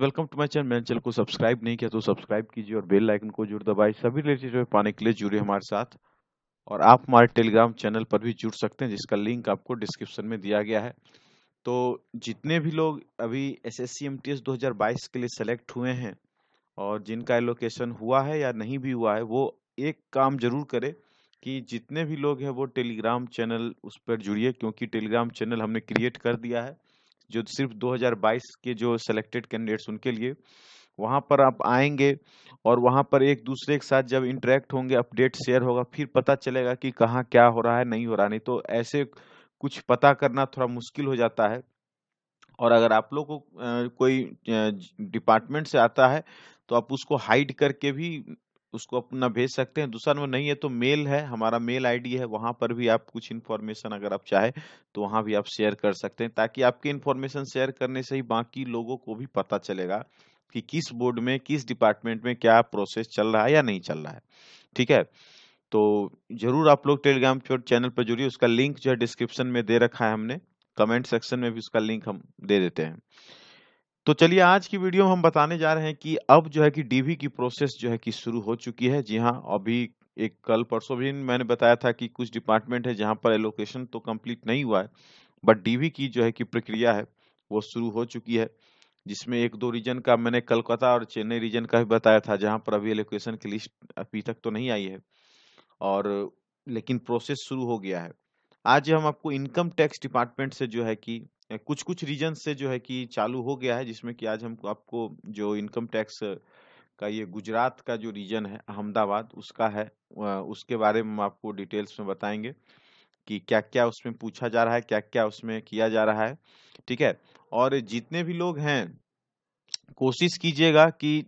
welcome to my channel मैंने channel को subscribe नहीं किया तो सब्सक्राइब कीजिए और बेल आइकन को जरूर दबाए सभी रिलेटेड पाने के लिए जुड़े हमारे साथ और आप हमारे टेलीग्राम चैनल पर भी जुड़ सकते हैं जिसका लिंक आपको डिस्क्रिप्शन में दिया गया है तो जितने भी लोग अभी S S C M T S दो हज़ार बाईस के लिए सेलेक्ट हुए हैं और जिनका एलोकेशन हुआ है या नहीं भी हुआ है वो एक काम जरूर करे कि जितने भी लोग हैं वो टेलीग्राम चैनल उस पर जुड़िए क्योंकि टेलीग्राम चैनल हमने क्रिएट कर दिया है जो सिर्फ 2022 के जो सेलेक्टेड कैंडिडेट्स उनके लिए वहाँ पर आप आएंगे और वहाँ पर एक दूसरे के साथ जब इंटरेक्ट होंगे अपडेट शेयर होगा फिर पता चलेगा कि कहाँ क्या हो रहा है नहीं हो रहा नहीं तो ऐसे कुछ पता करना थोड़ा मुश्किल हो जाता है और अगर आप लोग को कोई डिपार्टमेंट से आता है तो आप उसको हाइड करके भी उसको अपना भेज सकते हैं दूसरा नंबर नहीं है तो मेल है हमारा मेल आईडी है वहाँ पर भी आप कुछ इन्फॉर्मेशन अगर आप चाहे तो वहाँ भी आप शेयर कर सकते हैं ताकि आपके इन्फॉर्मेशन शेयर करने से ही बाकी लोगों को भी पता चलेगा कि किस बोर्ड में किस डिपार्टमेंट में क्या प्रोसेस चल रहा है या नहीं चल रहा है ठीक है तो जरूर आप लोग टेलीग्राम चैनल पर जुड़िए उसका लिंक जो है डिस्क्रिप्शन में दे रखा है हमने कमेंट सेक्शन में भी उसका लिंक हम दे देते हैं तो चलिए आज की वीडियो में हम बताने जा रहे हैं कि अब जो है कि डीवी की प्रोसेस जो है कि शुरू हो चुकी है जी हाँ अभी एक कल परसों भी मैंने बताया था कि कुछ डिपार्टमेंट है जहाँ पर एलोकेशन तो कंप्लीट नहीं हुआ है बट डीवी की जो है कि प्रक्रिया है वो शुरू हो चुकी है जिसमें एक दो रीजन का मैंने कलकत्ता और चेन्नई रीजन का भी बताया था जहाँ पर अभी एलोकेशन की लिस्ट अभी तक तो नहीं आई है और लेकिन प्रोसेस शुरू हो गया है आज हम आपको इनकम टैक्स डिपार्टमेंट से जो है कि कुछ कुछ रीजन से जो है कि चालू हो गया है जिसमें कि आज हम आपको जो इनकम टैक्स का ये गुजरात का जो रीजन है अहमदाबाद उसका है उसके बारे में हम आपको डिटेल्स में बताएंगे कि क्या क्या उसमें पूछा जा रहा है क्या क्या उसमें किया जा रहा है ठीक है और जितने भी लोग हैं कोशिश कीजिएगा कि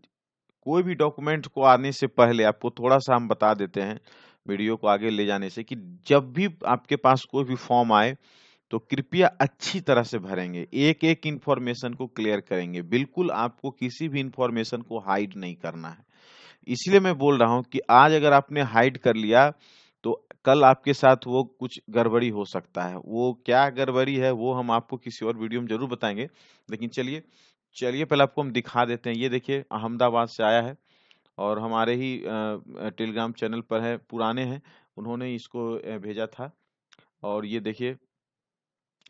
कोई भी डॉक्यूमेंट को आने से पहले आपको थोड़ा सा हम बता देते हैं वीडियो को आगे ले जाने से कि जब भी आपके पास कोई भी फॉर्म आए तो कृपया अच्छी तरह से भरेंगे एक एक इंफॉर्मेशन को क्लियर करेंगे बिल्कुल आपको किसी भी इंफॉर्मेशन को हाइड नहीं करना है इसलिए मैं बोल रहा हूं कि आज अगर आपने हाइड कर लिया तो कल आपके साथ वो कुछ गड़बड़ी हो सकता है वो क्या गड़बड़ी है वो हम आपको किसी और वीडियो में जरूर बताएंगे लेकिन चलिए चलिए पहले आपको हम दिखा देते हैं ये देखिए अहमदाबाद से आया है और हमारे ही टेलीग्राम चैनल पर है पुराने हैं उन्होंने इसको भेजा था और ये देखिए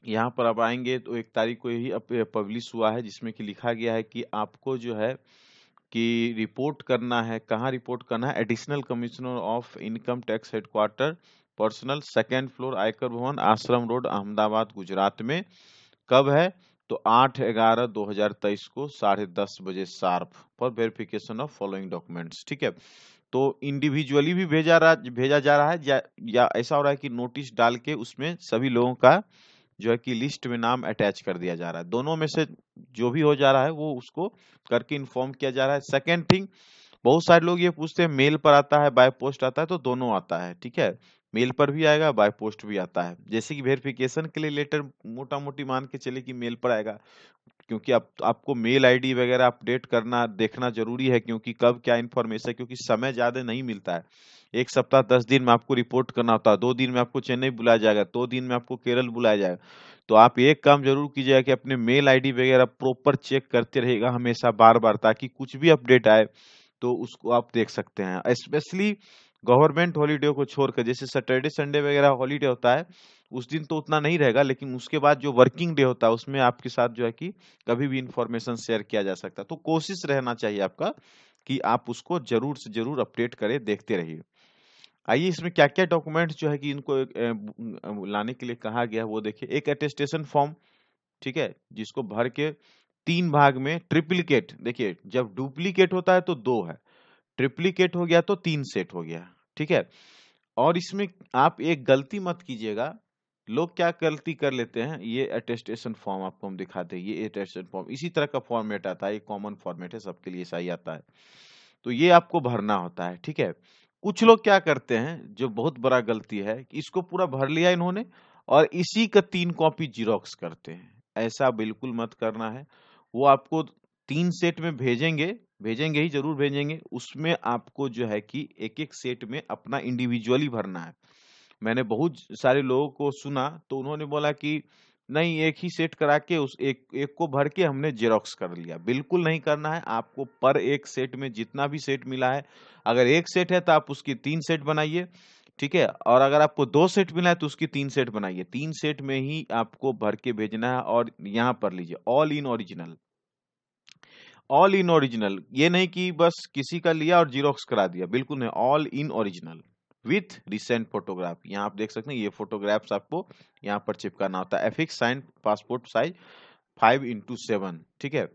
यहाँ पर आप आएंगे तो एक तारीख को यही पब्लिश हुआ है जिसमें कि लिखा गया है कि आपको जो है कि रिपोर्ट करना है कहाँ रिपोर्ट करना है additional commissioner of income tax headquarter personal second floor Aayakar Bhawan आश्रम रोड अहमदाबाद गुजरात में कब है तो आठ ग्यारह दो हजार तेईस को साढ़े दस बजे sharp for verification of following documents ठीक है तो इंडिविजुअली भी भेजा रहा भेजा जा रहा है या, या ऐसा हो रहा है कि नोटिस डाल के उसमें सभी लोगों का जो है कि लिस्ट में नाम अटैच कर दिया जा रहा है दोनों में से जो भी हो जा रहा है वो उसको करके इन्फॉर्म किया जा रहा है सेकेंड थिंग बहुत सारे लोग ये पूछते हैं मेल पर आता है बाय पोस्ट आता है तो दोनों आता है ठीक है मेल पर भी आएगा बाय पोस्ट भी आता है जैसे कि वेरिफिकेशन के लिए लेटर मोटा मोटी मान के चले कि मेल पर आएगा क्योंकि आप आपको मेल आईडी वगैरह अपडेट करना देखना जरूरी है क्योंकि कब क्या इन्फॉर्मेशन क्योंकि समय ज़्यादा नहीं मिलता है एक सप्ताह दस दिन में आपको रिपोर्ट करना होता है दो दिन में आपको चेन्नई बुलाया जाएगा दो तो दिन में आपको केरल बुलाया जाएगा तो आप एक काम जरूर कीजिएगा कि अपने मेल आई वगैरह प्रॉपर चेक करते रहेगा हमेशा बार बार ताकि कुछ भी अपडेट आए तो उसको आप देख सकते हैं स्पेशली गवर्नमेंट हॉलीडे को छोड़कर जैसे सैटरडे संडे वगैरह हॉलीडे होता है उस दिन तो उतना नहीं रहेगा लेकिन उसके बाद जो वर्किंग डे होता है उसमें आपके साथ जो है कि कभी भी इंफॉर्मेशन शेयर किया जा सकता है तो कोशिश रहना चाहिए आपका कि आप उसको जरूर से जरूर अपडेट करें देखते रहिए आइए इसमें क्या क्या डॉक्यूमेंट जो है कि इनको लाने के लिए कहा गया वो देखिए एक अटेस्टेशन फॉर्म ठीक है जिसको भर के तीन भाग में ट्रिप्लीकेट देखिए जब डुप्लीकेट होता है तो दो है ट्रिप्लीकेट हो गया तो तीन सेट हो गया ठीक है और इसमें आप एक गलती मत कीजिएगा लोग क्या गलती कर लेते हैं ये अटेस्टेशन फॉर्म आपको हम दिखाते हैं ये अटेस्टेशन फॉर्म इसी तरह का फॉर्मेट आता है ये कॉमन फॉर्मेट है सबके लिए सही आता है तो ये आपको भरना होता है ठीक है कुछ लोग क्या करते हैं जो बहुत बड़ा गलती है कि इसको पूरा भर लिया इन्होंने और इसी का तीन कॉपी जीरोक्स करते हैं ऐसा बिल्कुल मत करना है वो आपको तीन सेट में भेजेंगे भेजेंगे ही जरूर भेजेंगे उसमें आपको जो है कि एक एक सेट में अपना इंडिविजुअली भरना है मैंने बहुत सारे लोगों को सुना तो उन्होंने बोला कि नहीं एक ही सेट करा के उस एक एक को भर के हमने जेरोक्स कर लिया बिल्कुल नहीं करना है आपको पर एक सेट में जितना भी सेट मिला है अगर एक सेट है तो आप उसकी तीन सेट बनाइए ठीक है और अगर आपको दो सेट मिला है तो उसकी तीन सेट बनाइए तीन सेट में ही आपको भर के भेजना है और यहाँ पर लीजिए all in original all in original ये नहीं कि बस किसी का लिया और जीरोक्स करा दिया बिल्कुल नहीं all in original with recent photograph यहाँ आप देख सकते हैं ये फोटोग्राफ्स आपको यहाँ पर चिपकाना होता है affix sign passport size five into seven ठीक है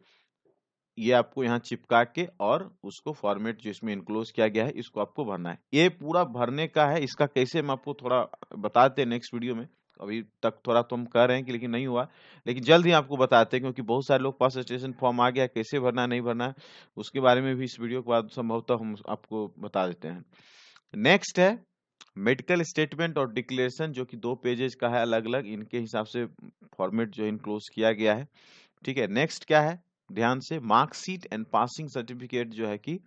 ये आपको यहाँ चिपका के और उसको फॉर्मेट जो इसमें इंक्लोज किया गया है इसको आपको भरना है ये पूरा भरने का है इसका कैसे हम आपको थोड़ा बताते हैं नेक्स्ट वीडियो में अभी तक थोड़ा तो हम कह रहे हैं कि लेकिन नहीं हुआ लेकिन जल्द ही आपको बताते हैं क्योंकि बहुत सारे लोग पास रजिस्ट्रेशन फॉर्म आ गया कैसे भरना नहीं भरना उसके बारे में भी इस वीडियो के बाद संभवतः हम आपको बता देते हैं नेक्स्ट है मेडिकल स्टेटमेंट और डिक्लेरेशन जो कि दो पेजेस का है अलग अलग इनके हिसाब से फॉर्मेट जो इनक्लोज किया गया है ठीक है नेक्स्ट क्या है ध्यान से मार्कशीट एंड पासिंग सर्टिफिकेट जो है कि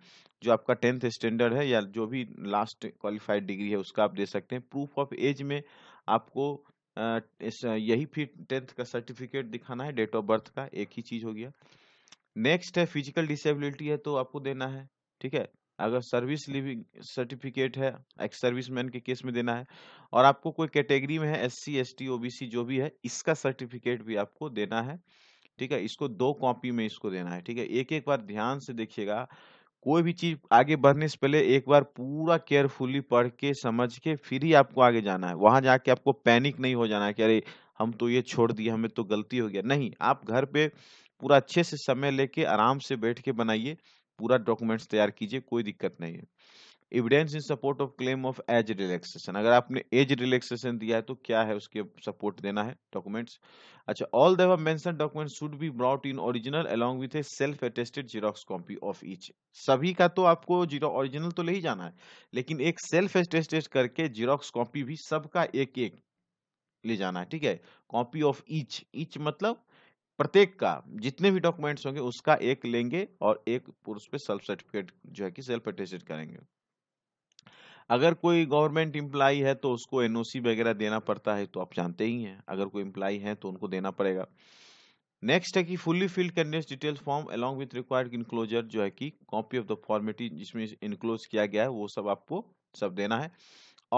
जो आपका टेंथ स्टैंडर्ड है या जो भी लास्ट क्वालिफाइड डिग्री है उसका आप दे सकते हैं प्रूफ ऑफ एज में आपको यही फिर टेंथ का सर्टिफिकेट दिखाना है डेट ऑफ बर्थ का एक ही चीज़ हो गया नेक्स्ट है फिजिकल डिसेबिलिटी है तो आपको देना है ठीक है अगर सर्विस लिविंग सर्टिफिकेट है एक्स सर्विस मैन के केस में देना है और आपको कोई कैटेगरी में है S C S T O B C जो भी है इसका सर्टिफिकेट भी आपको देना है ठीक है इसको दो कॉपी में इसको देना है ठीक है एक एक बार ध्यान से देखिएगा कोई भी चीज आगे बढ़ने से पहले एक बार पूरा केयरफुली पढ़ के समझ के फिर ही आपको आगे जाना है वहां जाके आपको पैनिक नहीं हो जाना है कि अरे हम तो ये छोड़ दिए हमें तो गलती हो गया नहीं आप घर पे पूरा अच्छे से समय लेके आराम से बैठ के बनाइए पूरा डॉक्यूमेंट्स तैयार कीजिए कोई दिक्कत नहीं है evidence in support of claim of age relaxation अगर आपने एज रिलैक्सेशन दिया है तो क्या है उसके सपोर्ट देना है डॉक्यूमेंट्स अच्छा all above mentioned document should be brought in original along with a self attested xerox copy of each सभी का तो आपको जीरो ओरिजिनल तो ले ही जाना है लेकिन एक सेल्फ अटेस्टेड करके जीरोक्स कॉपी भी सबका एक एक ले जाना है ठीक है कॉपी ऑफ ईच ईच मतलब प्रत्येक का जितने भी डॉक्यूमेंट्स होंगे उसका एक लेंगे और एक पुरुष पे सेल्फ सर्टिफिकेट जो है कि सेल्फ अटेस्टेड करेंगे अगर कोई गवर्नमेंट इम्प्लाई है तो उसको एनओसी वगैरह देना पड़ता है तो आप जानते ही हैं अगर कोई इम्प्लाई है तो उनको देना पड़ेगा नेक्स्ट है कि fully filled candidate detail form along with required enclosure जो है कि कॉपी ऑफ द फॉर्मेलिटी जिसमें इनक्लोज किया गया है वो सब आपको सब देना है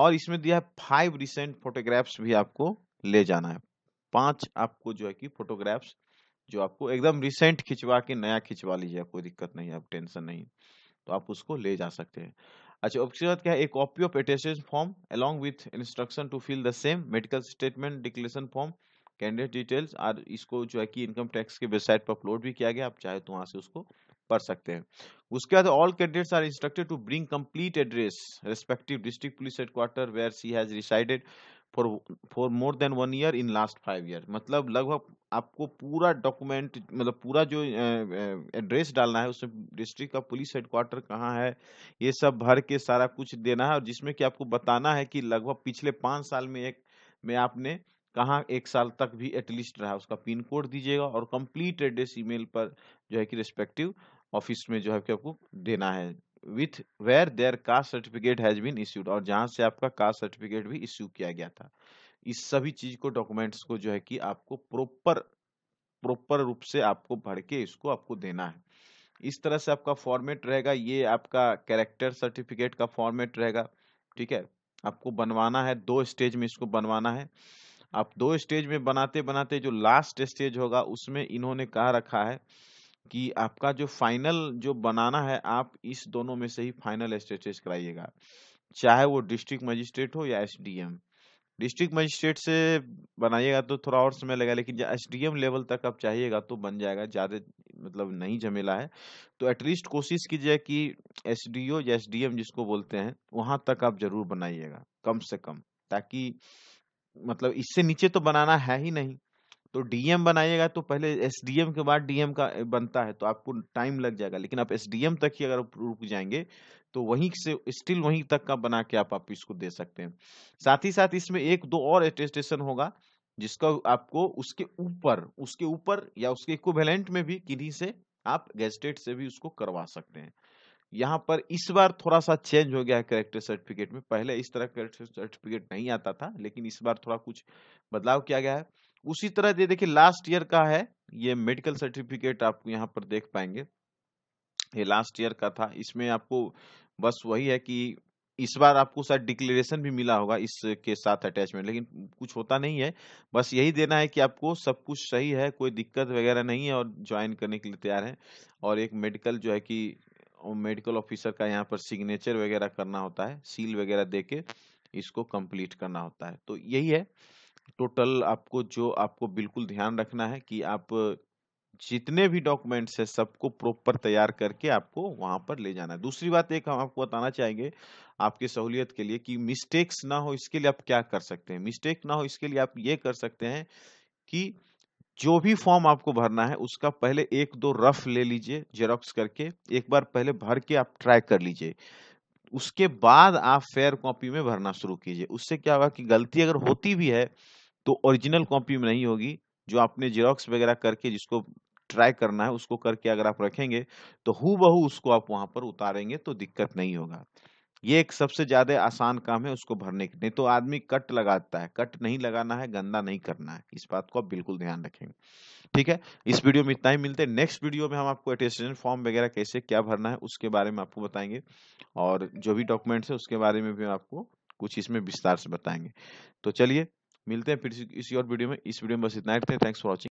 और इसमें दिया है फाइव रिसेंट फोटोग्राफ्स भी आपको ले जाना है पांच आपको जो है कि फोटोग्राफ्स जो आपको एकदम रिसेंट खिंचवा के नया खिंचवा लीजिए कोई दिक्कत नहीं है आप टेंशन नहीं तो आप उसको ले जा सकते हैं अच्छा उसके बाद क्या है एक copy of attestation form along with instruction to fill the same medical statement declaration form candidate details और इसको जो है कि इनकम टैक्स के वेबसाइट पर अपलोड भी किया गया आप चाहे तो वहाँ से उसको पढ़ सकते हैं उसके बाद all candidates are instructed to bring complete address respective district police headquarter where she has resided for for more than one year in last five year मतलब लगभग आपको पूरा डॉक्यूमेंट मतलब पूरा जो एड्रेस डालना है उसमें डिस्ट्रिक्ट का पुलिस हेडक्वार्टर कहाँ है ये सब भर के सारा कुछ देना है और जिसमें कि आपको बताना है कि लगभग पिछले पाँच साल में एक में आपने कहाँ एक साल तक भी एटलीस्ट रहा उसका पिन कोड दीजिएगा और कंप्लीट एड्रेस ईमेल पर जो है कि रिस्पेक्टिव ऑफिस में जो है कि आपको देना है with where their caste certificate has been issued और जहां से आपका कास्ट सर्टिफिकेट भी इश्यू किया गया था इस सभी चीज को डॉक्यूमेंट्स को जो है कि आपको प्रॉपर प्रॉपर रूप से आपको भर के इसको आपको देना है इस तरह से आपका फॉर्मेट रहेगा ये आपका कैरेक्टर सर्टिफिकेट का फॉर्मेट रहेगा ठीक है आपको बनवाना है दो स्टेज में इसको बनवाना है आप दो स्टेज में बनाते बनाते जो लास्ट स्टेज होगा उसमें इन्होंने कहा रखा है कि आपका जो फाइनल जो बनाना है आप इस दोनों में से ही फाइनल स्टेटस कराइएगा चाहे वो डिस्ट्रिक्ट मजिस्ट्रेट हो या एसडीएम डिस्ट्रिक्ट मजिस्ट्रेट से बनाइएगा तो थोड़ा और समय लगेगा लेकिन एसडीएम लेवल तक आप चाहिएगा तो बन जाएगा ज़्यादा मतलब नहीं झमेला है तो एटलीस्ट कोशिश कीजिए कि ओ या एम जिसको बोलते हैं वहाँ तक आप ज़रूर बनाइएगा कम से कम ताकि मतलब इससे नीचे तो बनाना है ही नहीं तो डीएम बनाइएगा तो पहले एसडीएम के बाद डीएम का बनता है तो आपको टाइम लग जाएगा लेकिन आप एस तक ही अगर रुक जाएंगे तो वहीं से स्टिल वहीं तक का बना के आप, आप इसको दे सकते हैं साथ ही साथ इसमें एक दो और एटेस्टेशन होगा जिसका आपको उसके ऊपर उसके ऊपर या उसके इक्वेलेंट में भी किन्हीं से आप गेजेट से भी उसको करवा सकते हैं यहाँ पर इस बार थोड़ा सा चेंज हो गया है करेक्टर सर्टिफिकेट में पहले इस तरह सर्टिफिकेट नहीं आता था लेकिन इस बार थोड़ा कुछ बदलाव किया गया है उसी तरह ये देखिए लास्ट ईयर का है ये मेडिकल सर्टिफिकेट आप यहाँ पर देख पाएंगे ये लास्ट ईयर का था इसमें आपको बस वही है कि इस बार आपको शायद डिक्लेरेशन भी मिला होगा इसके साथ अटैचमेंट लेकिन कुछ होता नहीं है बस यही देना है कि आपको सब कुछ सही है कोई दिक्कत वगैरह नहीं है और ज्वाइन करने के लिए तैयार है और एक मेडिकल जो है कि मेडिकल ऑफिसर का यहाँ पर सिग्नेचर वगैरह करना होता है सील वगैरह दे इसको कंप्लीट करना होता है तो यही है टोटल आपको जो आपको बिल्कुल ध्यान रखना है कि आप जितने भी डॉक्यूमेंट्स है सबको प्रॉपर तैयार करके आपको वहां पर ले जाना है दूसरी बात एक हम आपको बताना चाहेंगे आपके सहूलियत के लिए कि मिस्टेक्स ना हो इसके लिए आप क्या कर सकते हैं मिस्टेक ना हो इसके लिए आप ये कर सकते हैं कि जो भी फॉर्म आपको भरना है उसका पहले एक दो रफ ले लीजिए जेरोक्स करके एक बार पहले भर के आप ट्राई कर लीजिए उसके बाद आप फेयर कॉपी में भरना शुरू कीजिए उससे क्या होगा कि गलती अगर होती भी है तो ओरिजिनल कॉपी में नहीं होगी जो आपने जेरोक्स वगैरह करके जिसको ट्राई करना है उसको करके अगर आप रखेंगे तो हु उसको आप वहां पर उतारेंगे तो दिक्कत नहीं होगा ये एक सबसे ज्यादा आसान काम है उसको भरने के नहीं तो आदमी कट लगाता है कट नहीं लगाना है गंदा नहीं करना है इस बात को आप बिल्कुल ध्यान रखेंगे ठीक है इस वीडियो में इतना ही मिलते हैं नेक्स्ट वीडियो में हम आपको अटेस्टेशन फॉर्म वगैरह कैसे क्या भरना है उसके बारे में आपको बताएंगे और जो भी डॉक्यूमेंट्स है उसके बारे में भी आपको कुछ इसमें विस्तार से बताएंगे तो चलिए मिलते हैं फिर इसी और वीडियो में इस वीडियो में बस इतना ही थैंक्स फॉर वॉचिंग